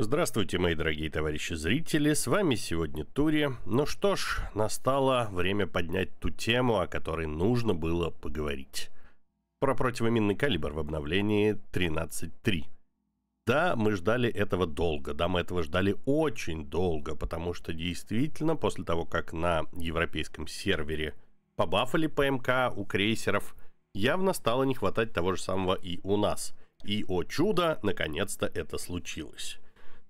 Здравствуйте, мои дорогие товарищи зрители, с вами сегодня Тури. Ну что ж, настало время поднять ту тему, о которой нужно было поговорить. Про противоминный калибр в обновлении 13.3. Да, мы ждали этого долго, да, мы этого ждали очень долго, потому что действительно после того, как на европейском сервере побафали ПМК у крейсеров, явно стало не хватать того же самого и у нас. И, о чудо, наконец-то это случилось.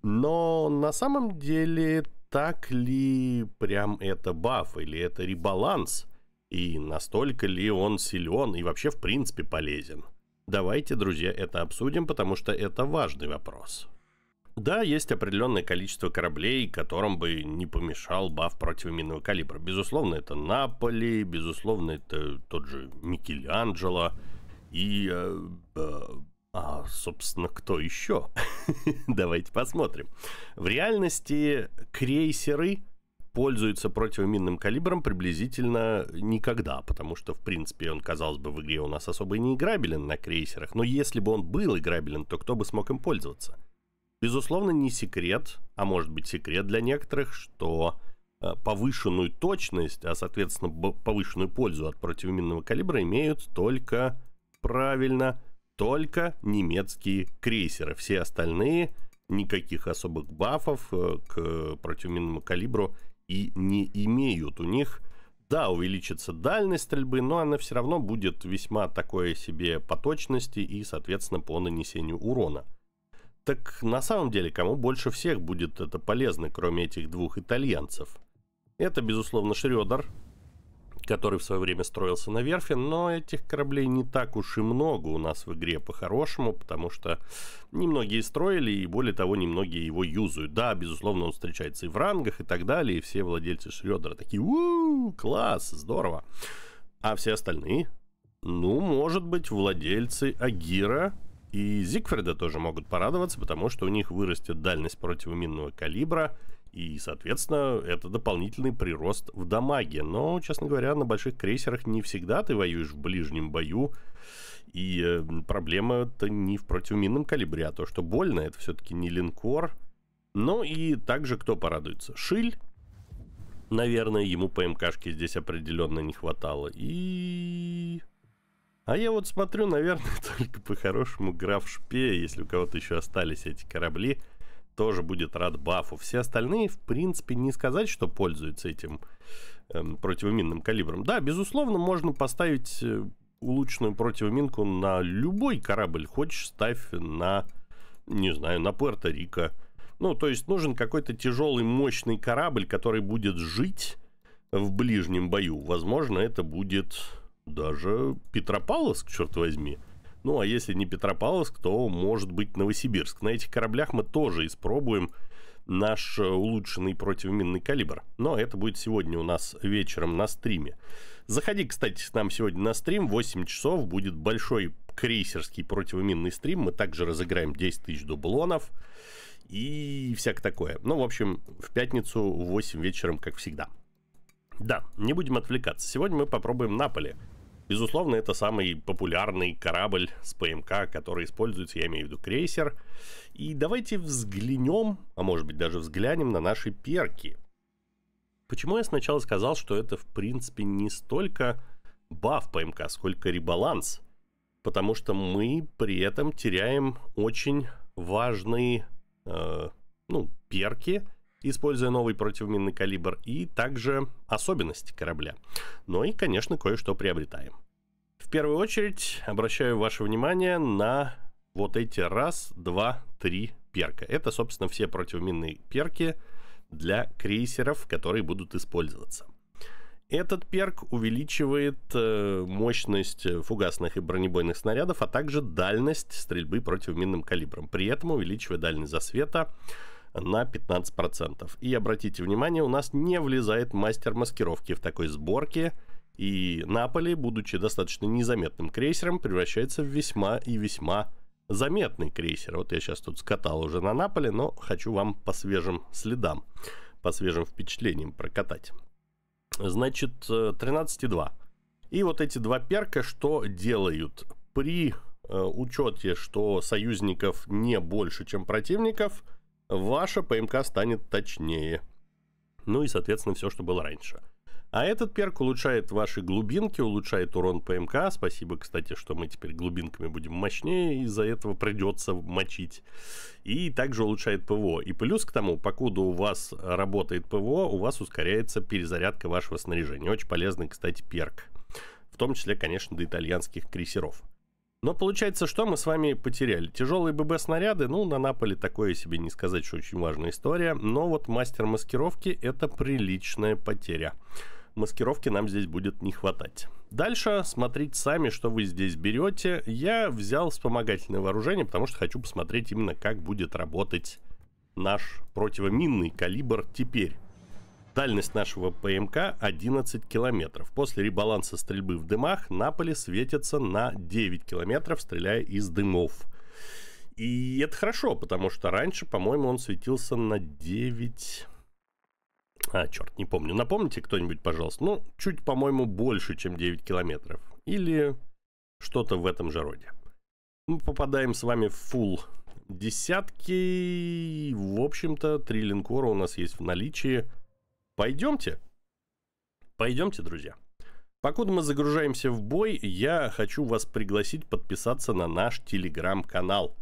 Но на самом деле так ли прям это баф или это ребаланс? И настолько ли он силен и вообще в принципе полезен? Давайте, друзья, это обсудим, потому что это важный вопрос. Да, есть определенное количество кораблей, которым бы не помешал баф противоминного калибра. Безусловно, это Наполи, безусловно, это тот же Микеланджело и э, э, а, собственно, кто еще? Давайте посмотрим. В реальности крейсеры пользуются противоминным калибром приблизительно никогда, потому что, в принципе, он, казалось бы, в игре у нас особо и не играбелен на крейсерах, но если бы он был играбелен, то кто бы смог им пользоваться? Безусловно, не секрет, а может быть секрет для некоторых, что э, повышенную точность, а соответственно повышенную пользу от противоминного калибра имеют только правильно только немецкие крейсеры. Все остальные никаких особых бафов э, к противоминному калибру и не имеют. У них, да, увеличится дальность стрельбы, но она все равно будет весьма такое себе по точности и, соответственно, по нанесению урона. Так на самом деле, кому больше всех будет это полезно, кроме этих двух итальянцев? Это, безусловно, Шрёдер, который в свое время строился на верфи, но этих кораблей не так уж и много у нас в игре по-хорошему, потому что немногие строили, и более того, немногие его юзают. Да, безусловно, он встречается и в рангах, и так далее, и все владельцы Шредера такие, ууу, класс, здорово. А все остальные? Ну, может быть, владельцы Агира и Зигфрида тоже могут порадоваться, потому что у них вырастет дальность противоминного калибра, и, соответственно, это дополнительный прирост в дамаге. Но, честно говоря, на больших крейсерах не всегда ты воюешь в ближнем бою, и проблема-то не в противоминном калибре, а то, что больно, это все-таки не линкор. Ну и также кто порадуется? Шиль, наверное, ему ПМКшки здесь определенно не хватало. И... А я вот смотрю, наверное, только по-хорошему граф Шпе, если у кого-то еще остались эти корабли – тоже будет рад бафу. Все остальные, в принципе, не сказать, что пользуются этим эм, противоминным калибром. Да, безусловно, можно поставить э, улучшенную противоминку на любой корабль. Хочешь, ставь на, не знаю, на Пуэрто-Рико. Ну, то есть нужен какой-то тяжелый, мощный корабль, который будет жить в ближнем бою. Возможно, это будет даже Петропавловск, черт возьми. Ну, а если не Петропавловск, то, может быть, Новосибирск. На этих кораблях мы тоже испробуем наш э, улучшенный противоминный калибр. Но это будет сегодня у нас вечером на стриме. Заходи, кстати, к нам сегодня на стрим. 8 часов будет большой крейсерский противоминный стрим. Мы также разыграем 10 тысяч дублонов и всякое такое. Ну, в общем, в пятницу в 8 вечером, как всегда. Да, не будем отвлекаться. Сегодня мы попробуем Наполе. Безусловно, это самый популярный корабль с ПМК, который используется, я имею в виду крейсер. И давайте взглянем, а может быть даже взглянем на наши перки. Почему я сначала сказал, что это в принципе не столько баф ПМК, сколько ребаланс? Потому что мы при этом теряем очень важные э, ну, перки, используя новый противоминный калибр и также особенности корабля. Ну и, конечно, кое-что приобретаем. В первую очередь обращаю ваше внимание на вот эти раз, два, три перка. Это, собственно, все противоминные перки для крейсеров, которые будут использоваться. Этот перк увеличивает э, мощность фугасных и бронебойных снарядов, а также дальность стрельбы противоминным калибром, при этом увеличивая дальность засвета на 15%. И обратите внимание, у нас не влезает мастер маскировки в такой сборке, и Наполи, будучи достаточно незаметным крейсером, превращается в весьма и весьма заметный крейсер. Вот я сейчас тут скатал уже на Наполе, но хочу вам по свежим следам, по свежим впечатлениям прокатать. Значит, 13,2. И вот эти два перка что делают? При э, учете, что союзников не больше, чем противников – ваша ПМК станет точнее. Ну и, соответственно, все, что было раньше. А этот перк улучшает ваши глубинки, улучшает урон ПМК. Спасибо, кстати, что мы теперь глубинками будем мощнее, из-за этого придется мочить. И также улучшает ПВО. И плюс к тому, покуда у вас работает ПВО, у вас ускоряется перезарядка вашего снаряжения. Очень полезный, кстати, перк. В том числе, конечно, до итальянских крейсеров. Но получается, что мы с вами потеряли? Тяжелые ББ-снаряды, ну, на Наполе такое себе не сказать, что очень важная история. Но вот мастер маскировки – это приличная потеря. Маскировки нам здесь будет не хватать. Дальше смотрите сами, что вы здесь берете. Я взял вспомогательное вооружение, потому что хочу посмотреть именно, как будет работать наш противоминный калибр теперь. Дальность нашего ПМК 11 километров. После ребаланса стрельбы в дымах Наполе светится на 9 километров, стреляя из дымов. И это хорошо, потому что раньше, по-моему, он светился на 9... А, черт, не помню. Напомните кто-нибудь, пожалуйста. Ну, чуть, по-моему, больше, чем 9 километров. Или что-то в этом же роде. Мы попадаем с вами в фул десятки. В общем-то, три линкора у нас есть в наличии. Пойдемте? Пойдемте, друзья. Покуда мы загружаемся в бой, я хочу вас пригласить подписаться на наш телеграм-канал.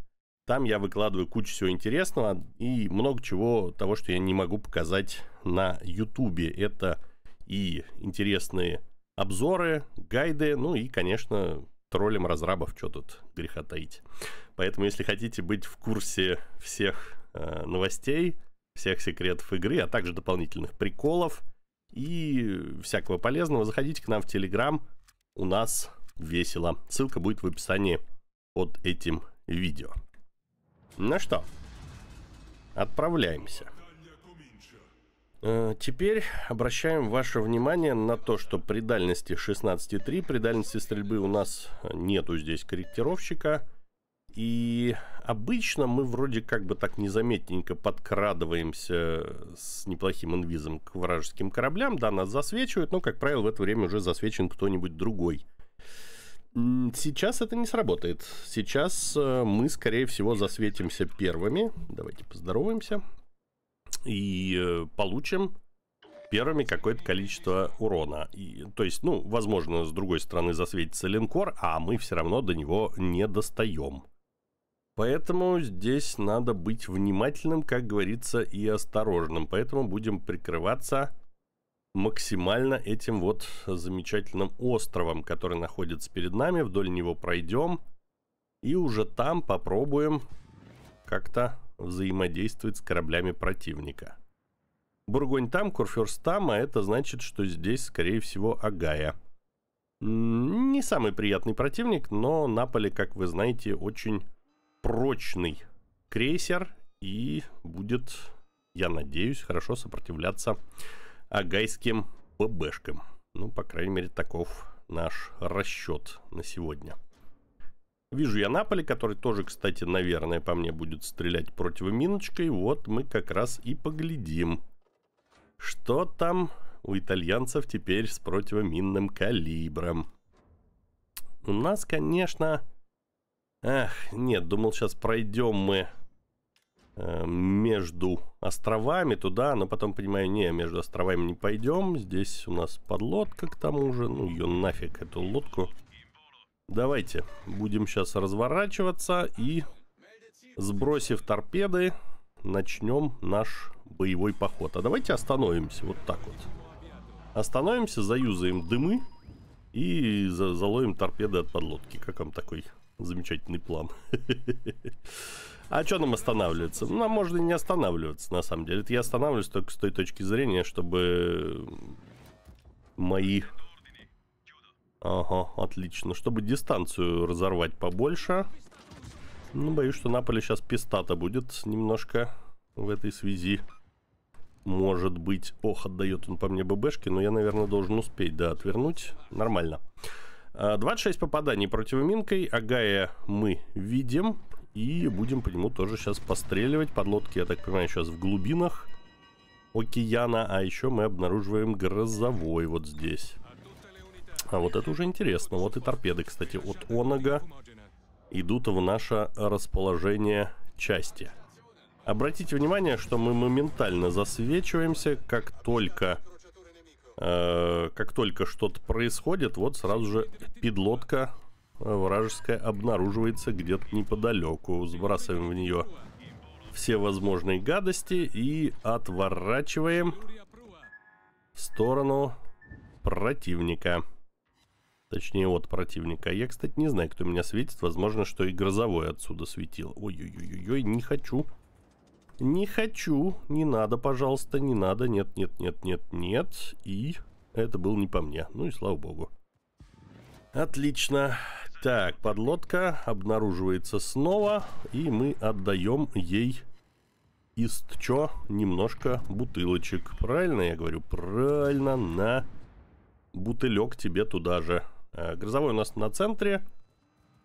Там я выкладываю кучу всего интересного и много чего того, что я не могу показать на ютубе. Это и интересные обзоры, гайды, ну и, конечно, троллем разрабов, что тут греха таить. Поэтому, если хотите быть в курсе всех э, новостей, всех секретов игры, а также дополнительных приколов и всякого полезного, заходите к нам в Телеграм, у нас весело. Ссылка будет в описании под этим видео. Ну что, отправляемся. Э, теперь обращаем ваше внимание на то, что при дальности 16.3, при дальности стрельбы у нас нету здесь корректировщика. И обычно мы вроде как бы так незаметненько подкрадываемся с неплохим инвизом к вражеским кораблям. Да, нас засвечивают, но, как правило, в это время уже засвечен кто-нибудь другой. Сейчас это не сработает. Сейчас э, мы, скорее всего, засветимся первыми. Давайте поздороваемся. И э, получим первыми какое-то количество урона. И, то есть, ну, возможно, с другой стороны засветится линкор, а мы все равно до него не достаем. Поэтому здесь надо быть внимательным, как говорится, и осторожным. Поэтому будем прикрываться максимально этим вот замечательным островом, который находится перед нами. Вдоль него пройдем и уже там попробуем как-то взаимодействовать с кораблями противника. Бургонь там, Курфюрст там, а это значит, что здесь, скорее всего, Агая. Не самый приятный противник, но Наполе, как вы знаете, очень прочный крейсер и будет, я надеюсь, хорошо сопротивляться агайским ББшкам. Ну, по крайней мере, таков наш расчет на сегодня. Вижу я Наполи, который тоже, кстати, наверное, по мне будет стрелять противоминочкой. Вот мы как раз и поглядим, что там у итальянцев теперь с противоминным калибром. У нас, конечно, Ах, нет, думал, сейчас пройдем мы э, между островами туда, но потом понимаю, не, между островами не пойдем. Здесь у нас подлодка к тому же. Ну, ее нафиг, эту лодку. Давайте, будем сейчас разворачиваться и, сбросив торпеды, начнем наш боевой поход. А давайте остановимся вот так вот. Остановимся, заюзаем дымы и заловим торпеды от подлодки. Как вам такой Замечательный план. А что нам останавливаться? Ну, нам можно не останавливаться, на самом деле. Это я останавливаюсь только с той точки зрения, чтобы мои... Ага, отлично. Чтобы дистанцию разорвать побольше. Ну, боюсь, что на поле сейчас пистата будет немножко в этой связи. Может быть... Ох, отдает он по мне ББшки, но я, наверное, должен успеть, да, отвернуть. Нормально. Нормально. 26 э, попаданий против минкой, Агая мы видим. И будем по нему тоже сейчас постреливать. Подлодки, я так понимаю, сейчас в глубинах океана. А еще мы обнаруживаем грозовой вот здесь. А вот это уже интересно. Вот и торпеды, кстати, от Онага идут в наше расположение части. Обратите внимание, что мы моментально засвечиваемся, как только Э, как только что-то происходит, вот сразу же педлодка э, вражеская обнаруживается где-то неподалеку. Сбрасываем в нее все возможные гадости и отворачиваем в сторону противника. Точнее, от противника. Я, кстати, не знаю, кто меня светит. Возможно, что и грозовой отсюда светил. Ой-ой-ой, не хочу. Не хочу, не надо, пожалуйста, не надо, нет, нет, нет, нет, нет. И это было не по мне, ну и слава богу. Отлично. Так, подлодка обнаруживается снова, и мы отдаем ей истчо немножко бутылочек. Правильно я говорю? Правильно, на бутылек тебе туда же. Э, грозовой у нас на центре.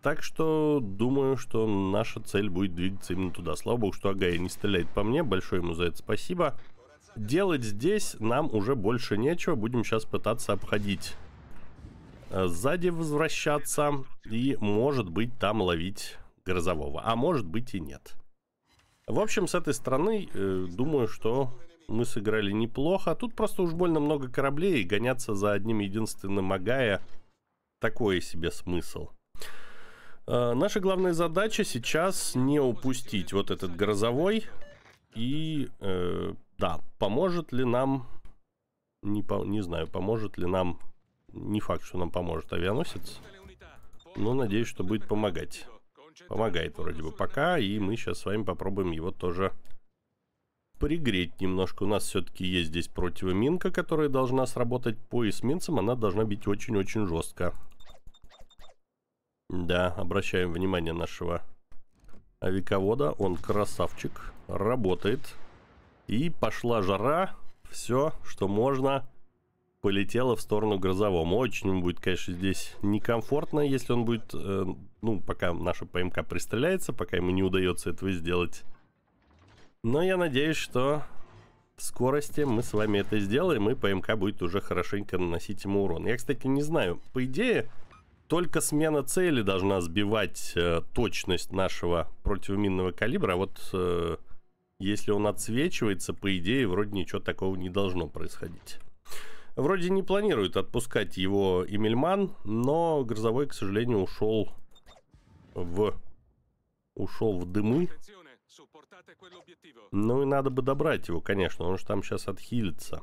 Так что думаю, что наша цель будет двигаться именно туда. Слава богу, что Агая не стреляет по мне. Большое ему за это спасибо. Делать здесь нам уже больше нечего. Будем сейчас пытаться обходить. Э, сзади возвращаться. И, может быть, там ловить грозового. А может быть и нет. В общем, с этой стороны, э, думаю, что мы сыграли неплохо. Тут просто уж больно много кораблей. И гоняться за одним единственным Агая такое себе смысл. Э, наша главная задача сейчас не упустить вот этот грозовой. И, э, да, поможет ли нам... Не, по, не знаю, поможет ли нам... Не факт, что нам поможет авианосец. Но надеюсь, что будет помогать. Помогает вроде бы пока. И мы сейчас с вами попробуем его тоже пригреть немножко. У нас все-таки есть здесь противоминка, которая должна сработать по эсминцам. Она должна бить очень-очень жестко. Да, обращаем внимание нашего авиковода. Он красавчик, работает. И пошла жара. Все, что можно, полетело в сторону грозовому. Очень ему будет, конечно, здесь некомфортно, если он будет... Э, ну, пока наша ПМК пристреляется, пока ему не удается этого сделать. Но я надеюсь, что в скорости мы с вами это сделаем, и ПМК будет уже хорошенько наносить ему урон. Я, кстати, не знаю. По идее, только смена цели должна сбивать э, точность нашего противоминного калибра. А вот э, если он отсвечивается, по идее, вроде ничего такого не должно происходить. Вроде не планирует отпускать его Эмельман, но Грозовой, к сожалению, ушел в... Ушел в дымы. Ну и надо бы добрать его, конечно, он же там сейчас отхилится.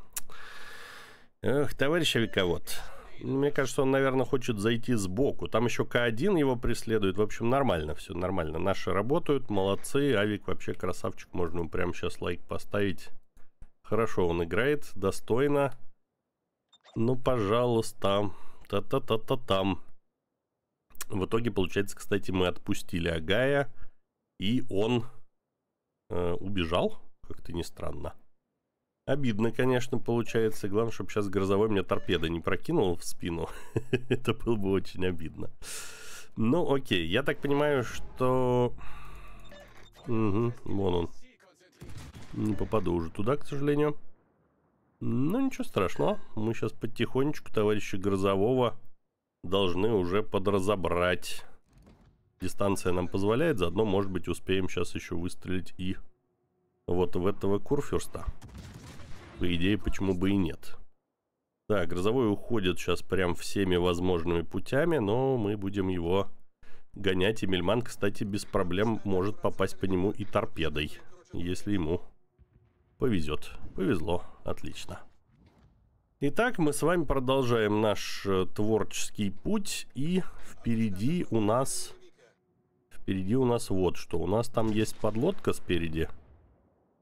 Эх, товарищ авиковод... Мне кажется, он, наверное, хочет зайти сбоку. Там еще К1 его преследует. В общем, нормально все, нормально. Наши работают, молодцы. Авик вообще красавчик. Можно ему прямо сейчас лайк поставить. Хорошо он играет, достойно. Ну, пожалуйста. Та-та-та-та-там. В итоге, получается, кстати, мы отпустили Агая. И он э, убежал, как-то не странно. Обидно, конечно, получается. Главное, чтобы сейчас грозовой меня торпеда не прокинул в спину. Это было бы очень обидно. Ну, окей. Я так понимаю, что... Угу, вон он. Не попаду уже туда, к сожалению. Ну, ничего страшного. Мы сейчас потихонечку товарища Грозового должны уже подразобрать. Дистанция нам позволяет. Заодно, может быть, успеем сейчас еще выстрелить и вот в этого Курфюрста. По идее, почему бы и нет. Так, грозовой уходит сейчас прям всеми возможными путями, но мы будем его гонять. И Мельман, кстати, без проблем может попасть по нему и торпедой, если ему повезет. Повезло, отлично. Итак, мы с вами продолжаем наш э, творческий путь. И впереди у нас... Впереди у нас вот что. У нас там есть подлодка Спереди.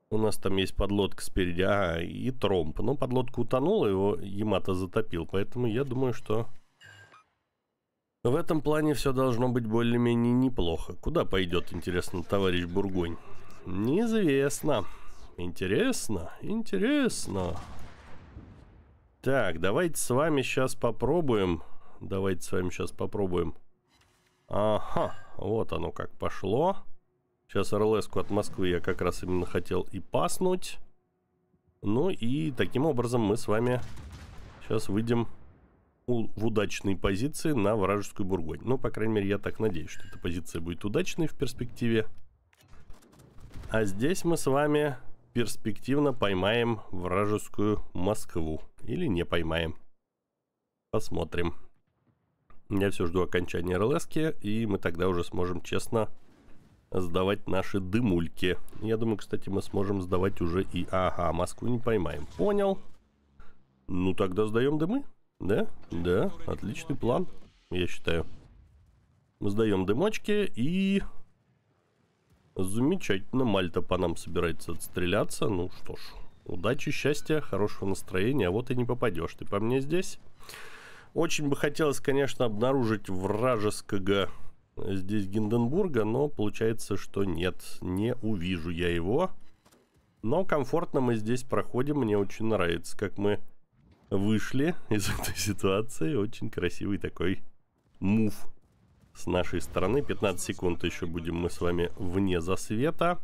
У нас там есть подлодка спереди, а, и тромб. Но ну, подлодка утонула, его Ямато затопил. Поэтому я думаю, что в этом плане все должно быть более-менее неплохо. Куда пойдет, интересно, товарищ Бургонь? Неизвестно. Интересно, интересно. Так, давайте с вами сейчас попробуем. Давайте с вами сейчас попробуем. Ага, вот оно как пошло. Пошло. Сейчас рлс от Москвы я как раз именно хотел и паснуть. Ну и таким образом мы с вами сейчас выйдем в удачной позиции на вражескую Бургонь. Ну, по крайней мере, я так надеюсь, что эта позиция будет удачной в перспективе. А здесь мы с вами перспективно поймаем вражескую Москву. Или не поймаем. Посмотрим. Я все жду окончания рлс и мы тогда уже сможем честно сдавать наши дымульки. Я думаю, кстати, мы сможем сдавать уже и... Ага, Москву не поймаем. Понял. Ну, тогда сдаем дымы. Да? Да. Отличный план, я считаю. Мы сдаем дымочки и... Замечательно, Мальта по нам собирается отстреляться. Ну что ж, удачи, счастья, хорошего настроения. А вот и не попадешь ты по мне здесь. Очень бы хотелось, конечно, обнаружить вражеского здесь Гинденбурга, но получается, что нет, не увижу я его. Но комфортно мы здесь проходим, мне очень нравится, как мы вышли из этой ситуации. Очень красивый такой мув с нашей стороны. 15 секунд еще будем мы с вами вне засвета.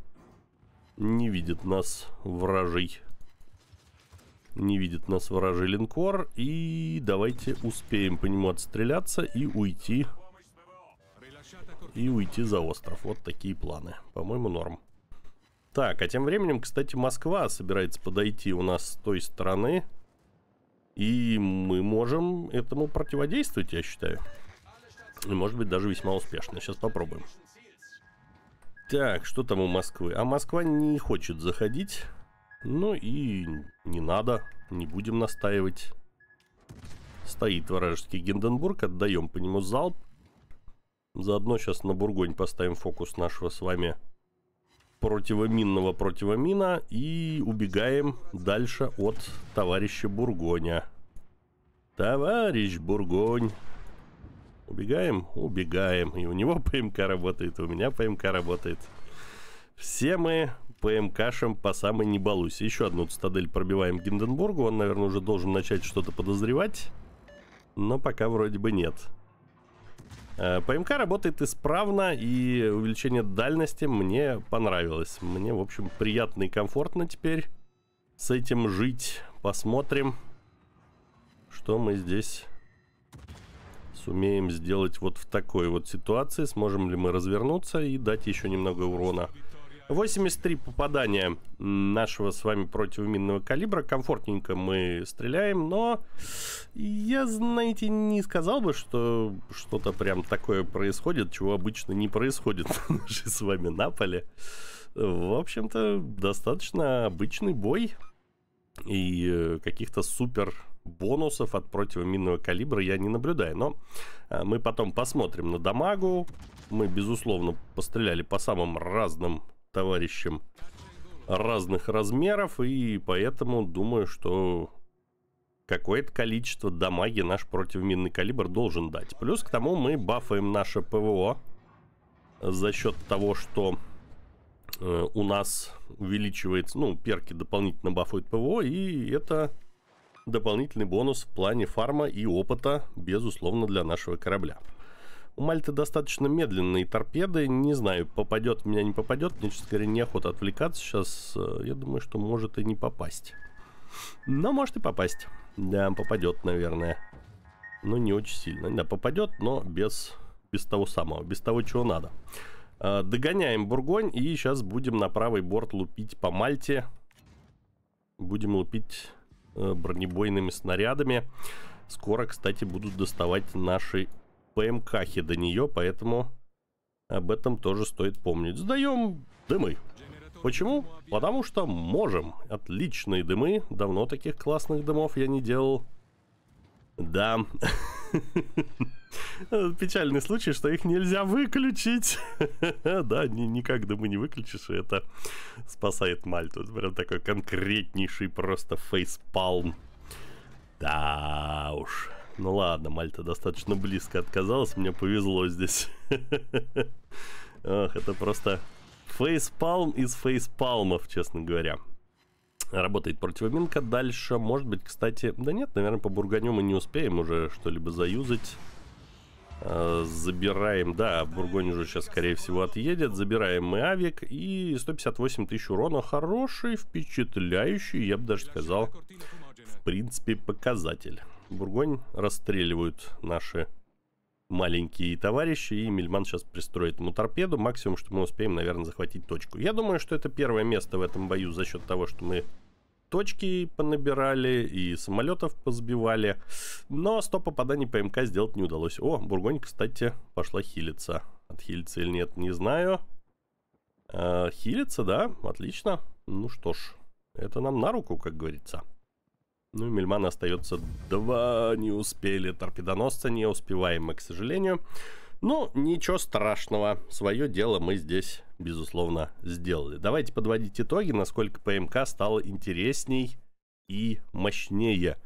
Не видит нас вражий. Не видит нас вражий линкор. И давайте успеем по нему отстреляться и уйти и уйти за остров. Вот такие планы. По-моему, норм. Так, а тем временем, кстати, Москва собирается подойти у нас с той стороны. И мы можем этому противодействовать, я считаю. И, может быть, даже весьма успешно. Сейчас попробуем. Так, что там у Москвы? А Москва не хочет заходить. Ну и не надо, не будем настаивать. Стоит вражеский Гинденбург, отдаем по нему залп. Заодно сейчас на Бургонь поставим фокус нашего с вами противоминного противомина и убегаем дальше от товарища Бургоня. Товарищ Бургонь. Убегаем? Убегаем. И у него ПМК работает, и у меня ПМК работает. Все мы ПМКшем по самой небалусе. Еще одну цитадель пробиваем Гинденбургу. Он, наверное, уже должен начать что-то подозревать. Но пока вроде бы нет. Нет. Э, ПМК работает исправно, и увеличение дальности мне понравилось. Мне, в общем, приятно и комфортно теперь с этим жить. Посмотрим, что мы здесь сумеем сделать вот в такой вот ситуации. Сможем ли мы развернуться и дать еще немного урона. 83 попадания нашего с вами противоминного калибра. Комфортненько мы стреляем, но я, знаете, не сказал бы, что что-то прям такое происходит, чего обычно не происходит на нашей с вами Наполе. В общем-то, достаточно обычный бой. И э, каких-то супер бонусов от противоминного калибра я не наблюдаю. Но а, мы потом посмотрим на дамагу. Мы, безусловно, постреляли по самым разным товарищем разных размеров, и поэтому думаю, что какое-то количество дамаги наш противоминный калибр должен дать. Плюс к тому мы бафаем наше ПВО за счет того, что э, у нас увеличивается, ну, перки дополнительно бафуют ПВО, и это дополнительный бонус в плане фарма и опыта, безусловно, для нашего корабля. У Мальты достаточно медленные торпеды. Не знаю, попадет меня, не попадет. Мне, честно говоря, неохота отвлекаться сейчас. Э, я думаю, что может и не попасть. Но может и попасть. Да, попадет, наверное. Но не очень сильно. Да, попадет, но без, без того самого, без того, чего надо. Э, догоняем Бургонь и сейчас будем на правый борт лупить по Мальте. Будем лупить э, бронебойными снарядами. Скоро, кстати, будут доставать наши ПМКхи до нее, поэтому об этом тоже стоит помнить. Сдаем дымы. Почему? Потому что можем. Отличные дымы. Давно таких классных дымов я не делал. Да. Печальный случай, что их нельзя выключить. да, ни, никак дымы не выключишь, и это спасает Мальту. Прям такой конкретнейший просто фейспалм. Да уж. Ну ладно, Мальта достаточно близко отказалась, мне повезло здесь. Ох, это просто фейспалм из фейспалмов, честно говоря. Работает противоминка дальше. Может быть, кстати... Да нет, наверное, по бурганю мы не успеем уже что-либо заюзать. А, забираем, да, Бургонь уже сейчас, скорее всего, отъедет. Забираем мы авик и 158 тысяч урона. Хороший, впечатляющий, я бы даже сказал, в принципе, показатель. Бургонь расстреливают наши маленькие товарищи, и Мельман сейчас пристроит ему торпеду. Максимум, что мы успеем, наверное, захватить точку. Я думаю, что это первое место в этом бою за счет того, что мы точки понабирали и самолетов позбивали. Но 100 попаданий по МК сделать не удалось. О, Бургонь, кстати, пошла хилиться. отхилиться или нет, не знаю. Э, хилится, да, отлично. Ну что ж, это нам на руку, как говорится. Ну и Мельмана остается два. Не успели. Торпедоносца не успеваем мы, к сожалению. Но ну, ничего страшного. Свое дело мы здесь, безусловно, сделали. Давайте подводить итоги, насколько ПМК стало интересней и мощнее.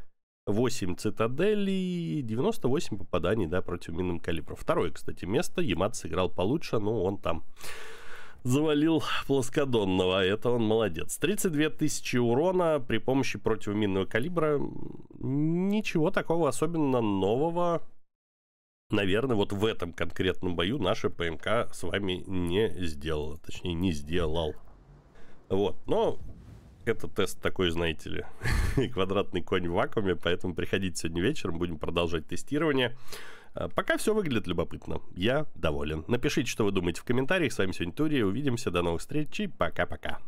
8 цитаделей, 98 попаданий, да, против минным калибра. Второе, кстати, место. Ямат сыграл получше, но он там завалил плоскодонного. А это он молодец. 32 тысячи урона при помощи противоминного калибра. Ничего такого особенно нового. Наверное, вот в этом конкретном бою наша ПМК с вами не сделала. Точнее, не сделал. Вот, но это тест такой, знаете ли, квадратный конь в вакууме, поэтому приходите сегодня вечером, будем продолжать тестирование. А, пока все выглядит любопытно. Я доволен. Напишите, что вы думаете в комментариях. С вами сегодня Турия. Увидимся. До новых встреч и пока-пока.